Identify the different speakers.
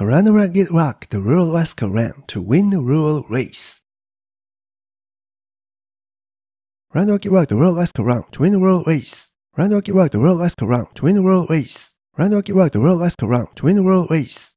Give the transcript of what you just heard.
Speaker 1: Around the Ragged Rock, the rural Wesker ran to win the
Speaker 2: rural race. Round the Rock, the rural Wesker ran to win the rural race. Round the Rock, the rural Wesker ran to win the rural race. Round the Rock, the rural Wesker ran to win the rural race.